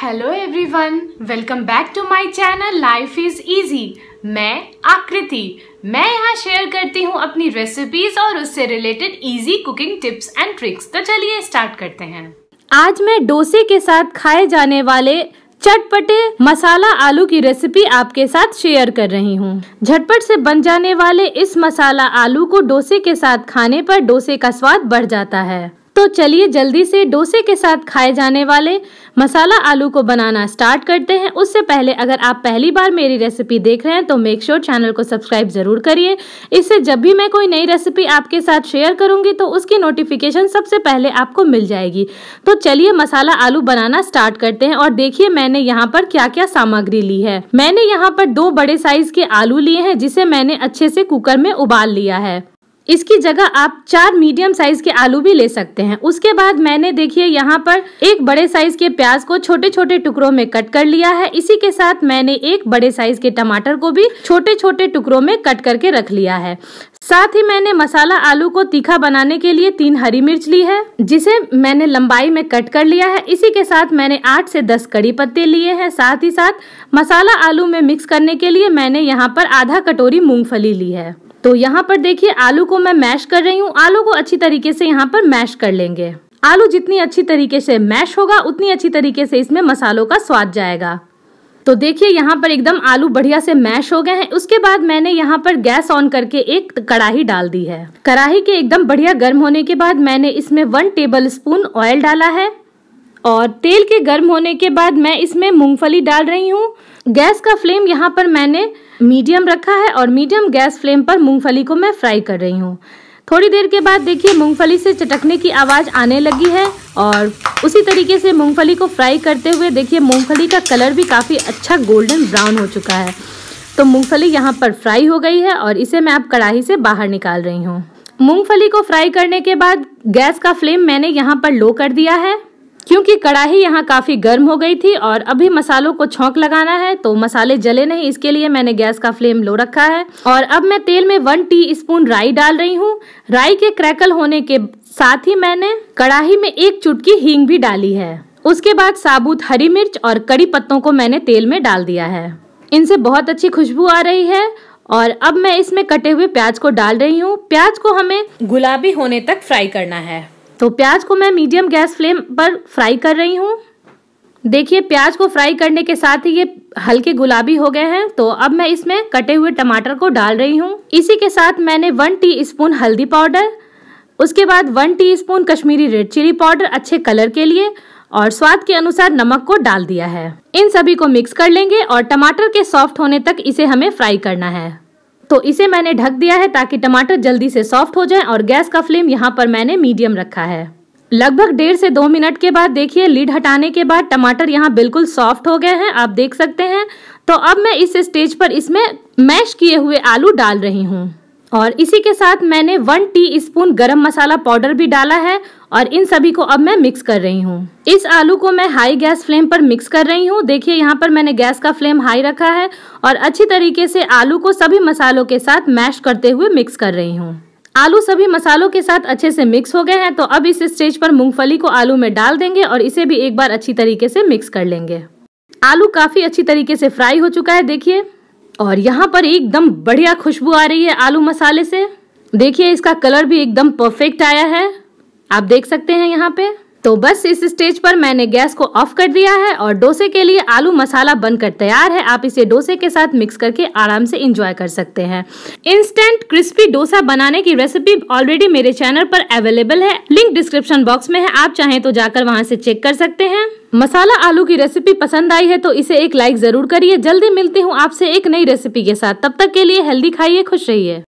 hello everyone welcome back to my channel life is easy मैं आकृति मैं यहाँ share करती हूँ अपनी रेसिपीज और उससे related easy cooking tips and tricks तो चलिए स्टार्ट करते हैं आज मैं डोसे के साथ खाए जाने वाले चटपटे मसाला आलू की रेसिपी आपके साथ शेयर कर रही हूँ झटपट से बन जाने वाले इस मसाला आलू को डोसे के साथ खाने पर डोसे का स्वाद बढ़ जाता है तो चलिए जल्दी से डोसे के साथ खाए जाने वाले मसाला आलू को बनाना स्टार्ट करते हैं उससे पहले अगर आप पहली बार मेरी रेसिपी देख रहे हैं तो मेक श्योर sure चैनल को सब्सक्राइब ज़रूर करिए इससे जब भी मैं कोई नई रेसिपी आपके साथ शेयर करूंगी तो उसकी नोटिफिकेशन सबसे पहले आपको मिल जाएगी तो चलिए मसाला आलू बनाना स्टार्ट करते हैं और देखिए मैंने यहाँ पर क्या क्या सामग्री ली है मैंने यहाँ पर दो बड़े साइज के आलू लिए हैं जिसे मैंने अच्छे से कुकर में उबाल लिया है इसकी जगह आप चार मीडियम साइज के आलू भी ले सकते हैं उसके बाद मैंने देखिए यहाँ पर एक बड़े साइज के प्याज को छोटे छोटे टुकड़ों में कट कर लिया है इसी के साथ मैंने एक बड़े साइज के टमाटर को भी छोटे छोटे टुकड़ों में कट करके रख लिया है साथ ही मैंने मसाला आलू को तीखा बनाने के लिए तीन हरी मिर्च ली है जिसे मैंने लंबाई में कट कर लिया है इसी के साथ मैंने आठ से दस कड़ी पत्ते लिए हैं साथ ही साथ मसाला आलू में मिक्स करने के लिए मैंने यहाँ पर आधा कटोरी मूंगफली ली है तो यहाँ पर देखिए आलू को मैं मैश कर रही हूँ आलू को अच्छी तरीके से यहाँ पर मैश कर लेंगे आलू जितनी अच्छी तरीके से मैश होगा उतनी अच्छी तरीके से इसमें मसालों का स्वाद जाएगा तो देखिए यहाँ पर एकदम आलू बढ़िया से मैश हो गए हैं उसके बाद मैंने यहाँ पर गैस ऑन करके एक कढ़ाही डाल दी है कढ़ाई के एकदम बढ़िया गर्म होने के बाद मैंने इसमें वन टेबल स्पून ऑयल डाला है और तेल के गर्म होने के बाद मैं इसमें मूंगफली डाल रही हूँ गैस का फ्लेम यहाँ पर मैंने मीडियम रखा है और मीडियम गैस फ्लेम पर मूंगफली को मैं फ्राई कर रही हूँ थोड़ी देर के बाद देखिए मूंगफली से चटकने की आवाज़ आने लगी है और उसी तरीके से मूंगफली को फ्राई करते हुए देखिए मूंगफली का कलर भी काफ़ी अच्छा गोल्डन ब्राउन हो चुका है तो मूंगफली यहाँ पर फ्राई हो गई है और इसे मैं अब कढ़ाई से बाहर निकाल रही हूँ मूंगफली को फ्राई करने के बाद गैस का फ्लेम मैंने यहाँ पर लो कर दिया है क्योंकि कढ़ाई यहाँ काफ़ी गर्म हो गई थी और अभी मसालों को छौंक लगाना है तो मसाले जले नहीं इसके लिए मैंने गैस का फ्लेम लो रखा है और अब मैं तेल में वन टी स्पून राई डाल रही हूँ राई के क्रैकल होने के साथ ही मैंने कढ़ाई में एक चुटकी हींग भी डाली है उसके बाद साबुत हरी मिर्च और कड़ी पत्तों को मैंने तेल में डाल दिया है इनसे बहुत अच्छी खुशबू आ रही है और अब मैं इसमें कटे हुए प्याज को डाल रही हूँ प्याज को हमें गुलाबी होने तक फ्राई करना है तो प्याज को मैं मीडियम गैस फ्लेम पर फ्राई कर रही हूँ देखिए प्याज को फ्राई करने के साथ ही ये हल्के गुलाबी हो गए हैं तो अब मैं इसमें कटे हुए टमाटर को डाल रही हूँ इसी के साथ मैंने वन टी स्पून हल्दी पाउडर उसके बाद one teaspoon Kashmiri red chilli powder अच्छे कलर के लिए और स्वाद के अनुसार नमक को डाल दिया है इन सभी को मिक्स कर लेंगे और टमाटर के सॉफ्ट होने तक इसे हमें फ्राई करना है तो इसे मैंने ढक दिया है ताकि टमाटर जल्दी से सॉफ्ट हो जाए और गैस का फ्लेम यहाँ पर मैंने मीडियम रखा है लगभग डेढ़ से दो मिनट के बाद देखिए लीड हटाने के बाद टमाटर यहाँ बिल्कुल सॉफ्ट हो गए हैं आप देख सकते हैं तो अब मैं इस स्टेज पर इसमें मैश किए हुए आलू डाल रही हूँ और इसी के साथ मैंने वन टी स्पून गर्म मसाला पाउडर भी डाला है और इन सभी को अब मैं मिक्स कर रही हूँ इस आलू को मैं हाई गैस फ्लेम पर मिक्स कर रही हूँ देखिए यहाँ पर मैंने गैस का फ्लेम हाई रखा है और अच्छी तरीके से आलू को सभी मसालों के साथ मैश करते हुए मिक्स कर रही हूँ आलू सभी मसालों के साथ अच्छे से मिक्स हो गए हैं तो अब इस स्टेज पर मूंगफली को आलू में डाल देंगे और इसे भी एक बार अच्छी तरीके से मिक्स कर लेंगे आलू काफ़ी अच्छी तरीके से फ्राई हो चुका है देखिए और यहाँ पर एकदम बढ़िया खुशबू आ रही है आलू मसाले से देखिए इसका कलर भी एकदम परफेक्ट आया है आप देख सकते हैं यहाँ पे तो बस इस स्टेज पर मैंने गैस को ऑफ कर दिया है और डोसे के लिए आलू मसाला बनकर तैयार है आप इसे डोसे के साथ मिक्स करके आराम से इंजॉय कर सकते हैं इंस्टेंट क्रिस्पी डोसा बनाने की रेसिपी ऑलरेडी मेरे चैनल पर अवेलेबल है लिंक डिस्क्रिप्शन बॉक्स में है आप चाहें तो जाकर वहाँ से चेक कर सकते हैं मसाला आलू की रेसिपी पसंद आई है तो इसे एक लाइक जरूर करिए जल्दी मिलती हूँ आपसे एक नई रेसिपी के साथ तब तक के लिए हेल्दी खाइए खुश रहिए